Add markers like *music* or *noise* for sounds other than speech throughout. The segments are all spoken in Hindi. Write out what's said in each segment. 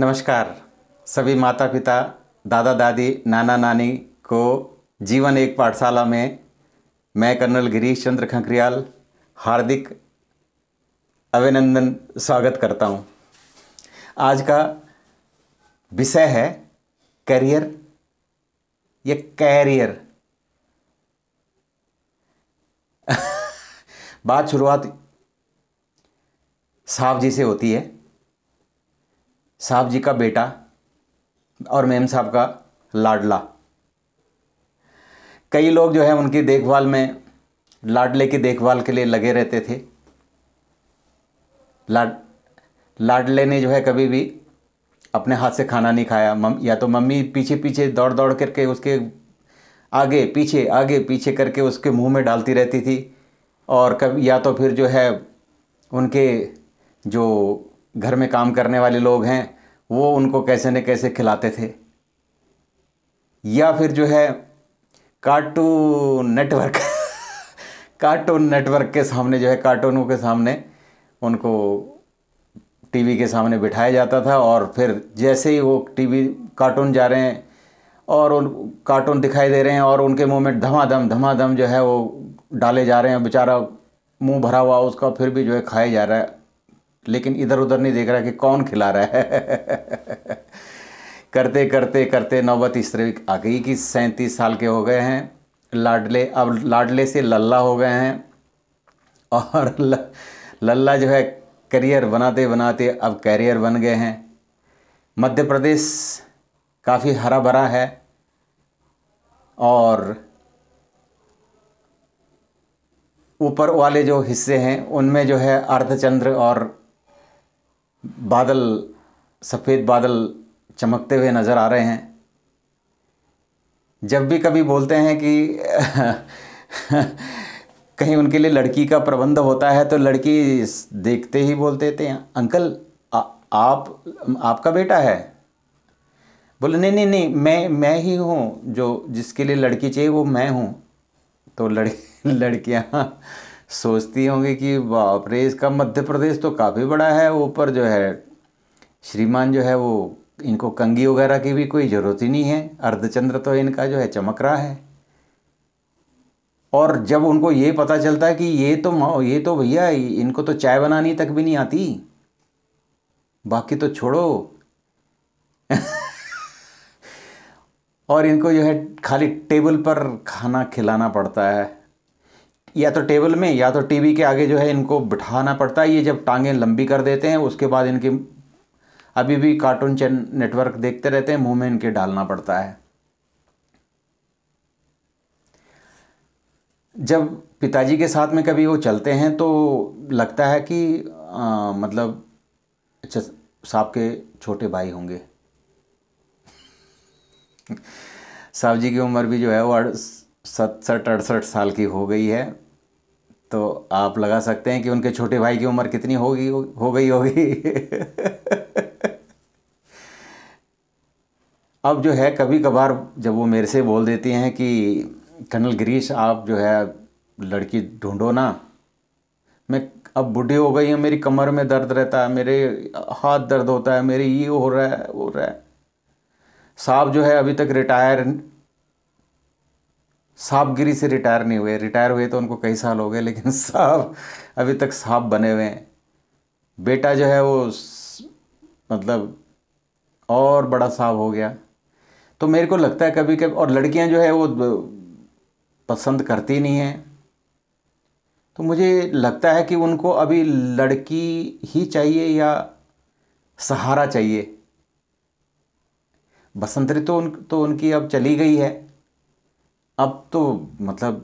नमस्कार सभी माता पिता दादा दादी नाना नानी को जीवन एक पाठशाला में मैं कर्नल गिरीश चंद्र खंकरियाल हार्दिक अभिनंदन स्वागत करता हूँ आज का विषय है करियर या कैरियर *laughs* बात शुरुआत साहब जी से होती है साहब जी का बेटा और मेम साहब का लाडला कई लोग जो है उनकी देखभाल में लाडले की देखभाल के लिए लगे रहते थे लाड लाडले ने जो है कभी भी अपने हाथ से खाना नहीं खाया मम या तो मम्मी पीछे पीछे दौड़ दौड़ करके उसके आगे पीछे आगे पीछे करके उसके मुंह में डालती रहती थी और कभी या तो फिर जो है उनके जो घर में काम करने वाले लोग हैं वो उनको कैसे न कैसे खिलाते थे या फिर जो है कार्टून नेटवर्क *laughs* कार्टून नेटवर्क के सामने जो है कार्टूनों के सामने उनको टीवी के सामने बिठाया जाता था और फिर जैसे ही वो टीवी कार्टून जा रहे हैं और उन कार्टून दिखाई दे रहे हैं और उनके मुंह में धमाधम धमाधम जो है वो डाले जा रहे हैं बेचारा मुंह भरा हुआ उसका फिर भी जो है खाया जा रहा है लेकिन इधर उधर नहीं देख रहा कि कौन खिला रहा है करते करते करते नौबत इस तरह आ गई कि सैंतीस साल के हो गए हैं लाडले अब लाडले से लल्ला हो गए हैं और लल्ला जो है करियर बनाते बनाते अब कैरियर बन गए हैं मध्य प्रदेश काफ़ी हरा भरा है और ऊपर वाले जो हिस्से हैं उनमें जो है अर्धचंद्र और बादल सफ़ेद बादल चमकते हुए नज़र आ रहे हैं जब भी कभी बोलते हैं कि *laughs* कहीं उनके लिए लड़की का प्रबंध होता है तो लड़की देखते ही बोलते थे अंकल आ, आप आपका बेटा है बोले नहीं नहीं नहीं मैं मैं ही हूँ जो जिसके लिए लड़की चाहिए वो मैं हूँ तो लड़ *laughs* लड़कियाँ सोचती होंगी कि बाप रे इसका मध्य प्रदेश तो काफ़ी बड़ा है ऊपर जो है श्रीमान जो है वो इनको कंगी वगैरह की भी कोई ज़रूरत ही नहीं है अर्धचंद्र तो इनका जो है चमक रहा है और जब उनको ये पता चलता है कि ये तो ये तो भैया इनको तो चाय बनानी तक भी नहीं आती बाकी तो छोड़ो *laughs* और इनको जो है खाली टेबल पर खाना खिलाना पड़ता है या तो टेबल में या तो टीवी के आगे जो है इनको बिठाना पड़ता है ये जब टांगें लंबी कर देते हैं उसके बाद इनकी अभी भी कार्टून चैन नेटवर्क देखते रहते हैं मुंह में इनके डालना पड़ता है जब पिताजी के साथ में कभी वो चलते हैं तो लगता है कि आ, मतलब अच्छा साहब के छोटे भाई होंगे *laughs* साहब जी की उम्र भी जो है वो सतसठ अड़सठ साल की हो गई है तो आप लगा सकते हैं कि उनके छोटे भाई की उम्र कितनी होगी हो, हो गई होगी अब जो है कभी कभार जब वो मेरे से बोल देती हैं कि कर्नल गिरीश आप जो है लड़की ढूंढो ना मैं अब बूढ़ी हो गई हूँ मेरी कमर में दर्द रहता है मेरे हाथ दर्द होता है मेरे ये हो रहा है हो रहा है साहब जो है अभी तक रिटायर साहबगिरी से रिटायर नहीं हुए रिटायर हुए तो उनको कई साल हो गए लेकिन *laughs* साहब अभी तक साहब बने हुए हैं बेटा जो है वो मतलब और बड़ा साहब हो गया तो मेरे को लगता है कभी कभी और लड़कियां जो है वो पसंद करती नहीं हैं तो मुझे लगता है कि उनको अभी लड़की ही चाहिए या सहारा चाहिए बसंत ऋतु तो उन तो उनकी अब चली गई है अब तो मतलब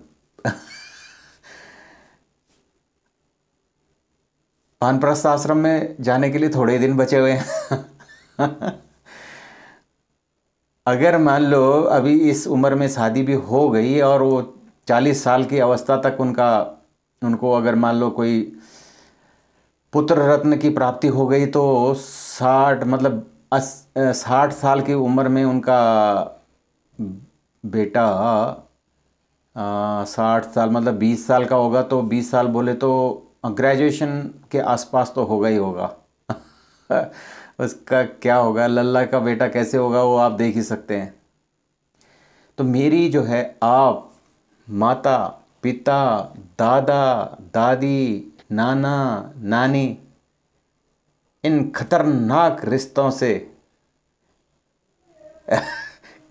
पानप्रस्थ आश्रम में जाने के लिए थोड़े दिन बचे हुए हैं अगर मान लो अभी इस उम्र में शादी भी हो गई और वो चालीस साल की अवस्था तक उनका उनको अगर मान लो कोई पुत्र रत्न की प्राप्ति हो गई तो साठ मतलब साठ साल की उम्र में उनका बेटा साठ साल मतलब बीस साल का होगा तो बीस साल बोले तो ग्रेजुएशन के आसपास तो होगा ही होगा *laughs* उसका क्या होगा लल्ला का बेटा कैसे होगा वो आप देख ही सकते हैं तो मेरी जो है आप माता पिता दादा दादी नाना नानी इन खतरनाक रिश्तों से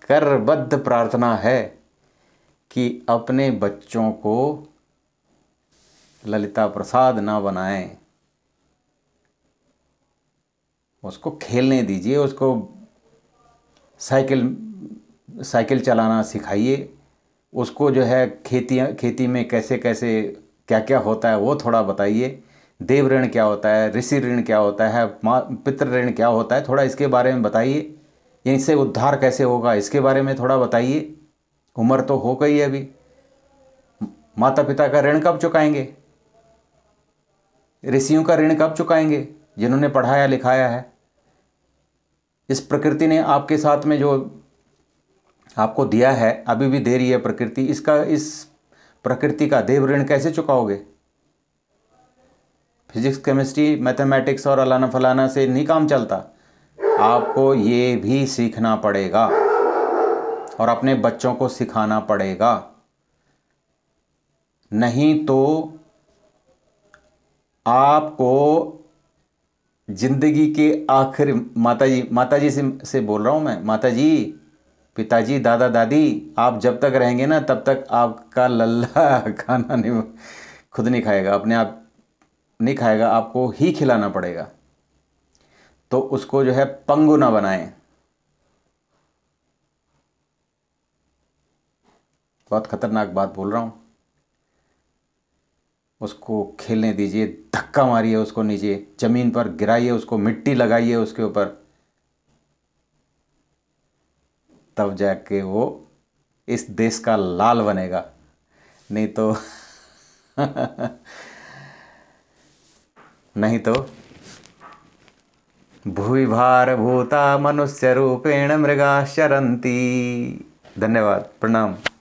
करबद्ध प्रार्थना है कि अपने बच्चों को ललिता प्रसाद ना बनाएं उसको खेलने दीजिए उसको साइकिल साइकिल चलाना सिखाइए उसको जो है खेती खेती में कैसे कैसे क्या क्या होता है वो थोड़ा बताइए देव ऋण क्या होता है ऋषि ऋण क्या होता है पितृ ऋण क्या होता है थोड़ा इसके बारे में बताइए इनसे उद्धार कैसे होगा इसके बारे में थोड़ा बताइए उम्र तो हो गई है अभी माता पिता का ऋण कब चुकाएंगे ऋषियों का ऋण कब चुकाएंगे जिन्होंने पढ़ाया लिखाया है इस प्रकृति ने आपके साथ में जो आपको दिया है अभी भी दे रही है प्रकृति इसका इस प्रकृति का देव ऋण कैसे चुकाओगे फिजिक्स केमिस्ट्री मैथमेटिक्स और अलाना फलाना से नहीं काम चलता आपको ये भी सीखना पड़ेगा और अपने बच्चों को सिखाना पड़ेगा नहीं तो आपको ज़िंदगी के आखिर माता जी माता जी से से बोल रहा हूँ मैं माता जी पिताजी दादा दादी आप जब तक रहेंगे ना तब तक आपका लल्ला *laughs* खाना नहीं खुद नहीं खाएगा अपने आप नहीं खाएगा आपको ही खिलाना पड़ेगा तो उसको जो है पंगु ना बनाएं बहुत खतरनाक बात बोल रहा हूं उसको खेलने दीजिए धक्का मारिए उसको नीचे ज़मीन पर गिराइए उसको मिट्टी लगाइए उसके ऊपर तब जाके वो इस देश का लाल बनेगा नहीं तो *laughs* नहीं तो भूविभारभूता रूपेण मृगा शरती धन्यवाद प्रणाम